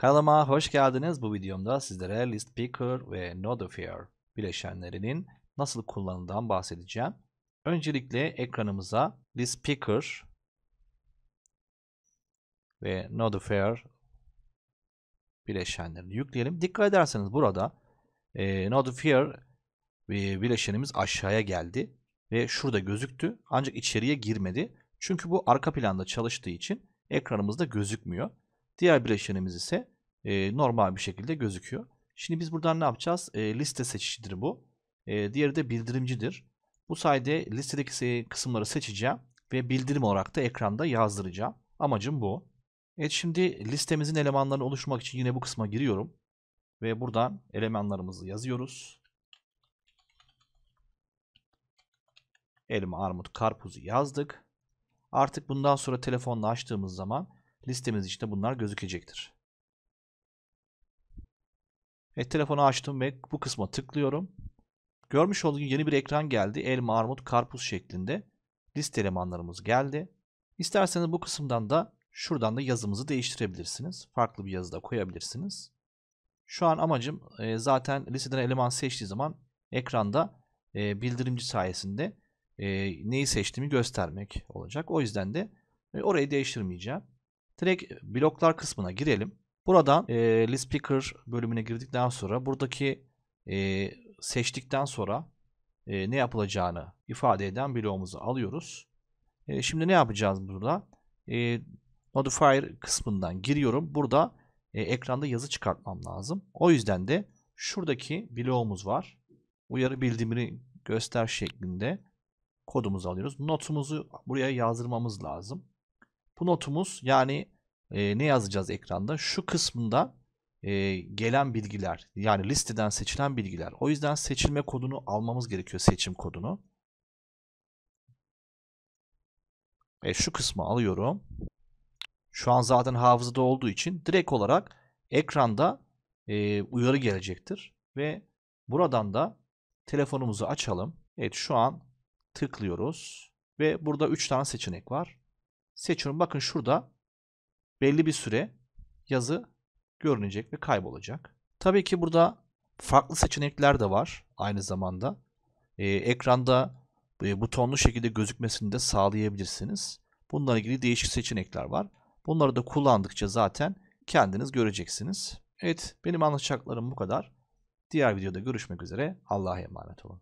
Kanalıma hoş geldiniz. Bu videomda sizlere List Picker ve Notepad bileşenlerinin nasıl kullanıldığından bahsedeceğim. Öncelikle ekranımıza List Picker ve Notepad bileşenlerini yükleyelim. Dikkat ederseniz burada e, Notepad e, bileşenimiz aşağıya geldi ve şurada gözüktü ancak içeriye girmedi. Çünkü bu arka planda çalıştığı için ekranımızda gözükmüyor. Diğer bileşenimiz ise e, normal bir şekilde gözüküyor. Şimdi biz buradan ne yapacağız? E, liste seçicidir bu. E, diğeri de bildirimcidir. Bu sayede listedeki kısımları seçeceğim ve bildirim olarak da ekranda yazdıracağım. Amacım bu. Evet şimdi listemizin elemanlarını oluşturmak için yine bu kısma giriyorum. Ve buradan elemanlarımızı yazıyoruz. Elma, armut, karpuzu yazdık. Artık bundan sonra telefonla açtığımız zaman listemiz içinde bunlar gözükecektir. Evet telefonu açtım ve bu kısma tıklıyorum. Görmüş olduğunuz gibi yeni bir ekran geldi. Elma, armut, karpuz şeklinde liste elemanlarımız geldi. İsterseniz bu kısımdan da şuradan da yazımızı değiştirebilirsiniz. Farklı bir yazı da koyabilirsiniz. Şu an amacım e, zaten listeden eleman seçtiği zaman ekranda e, bildirimci sayesinde e, neyi seçtiğimi göstermek olacak. O yüzden de orayı değiştirmeyeceğim. Direkt bloklar kısmına girelim. Buradan e, list picker bölümüne girdikten sonra buradaki e, seçtikten sonra e, ne yapılacağını ifade eden bloğumuzu alıyoruz. E, şimdi ne yapacağız burada? E, modifier kısmından giriyorum. Burada e, ekranda yazı çıkartmam lazım. O yüzden de şuradaki bloğumuz var. Uyarı bildirimini göster şeklinde kodumuzu alıyoruz. Notumuzu buraya yazdırmamız lazım. Bu notumuz yani e, ne yazacağız ekranda? Şu kısmında e, gelen bilgiler yani listeden seçilen bilgiler. O yüzden seçilme kodunu almamız gerekiyor seçim kodunu. E, şu kısmı alıyorum. Şu an zaten hafızada olduğu için direkt olarak ekranda e, uyarı gelecektir. Ve buradan da telefonumuzu açalım. Evet şu an tıklıyoruz. Ve burada 3 tane seçenek var seçiyorum. Bakın şurada belli bir süre yazı görünecek ve kaybolacak. Tabii ki burada farklı seçenekler de var aynı zamanda. Ee, ekranda e, butonlu şekilde gözükmesini de sağlayabilirsiniz. Bunlarla ilgili değişik seçenekler var. Bunları da kullandıkça zaten kendiniz göreceksiniz. Evet benim anlatacaklarım bu kadar. Diğer videoda görüşmek üzere. Allah'a emanet olun.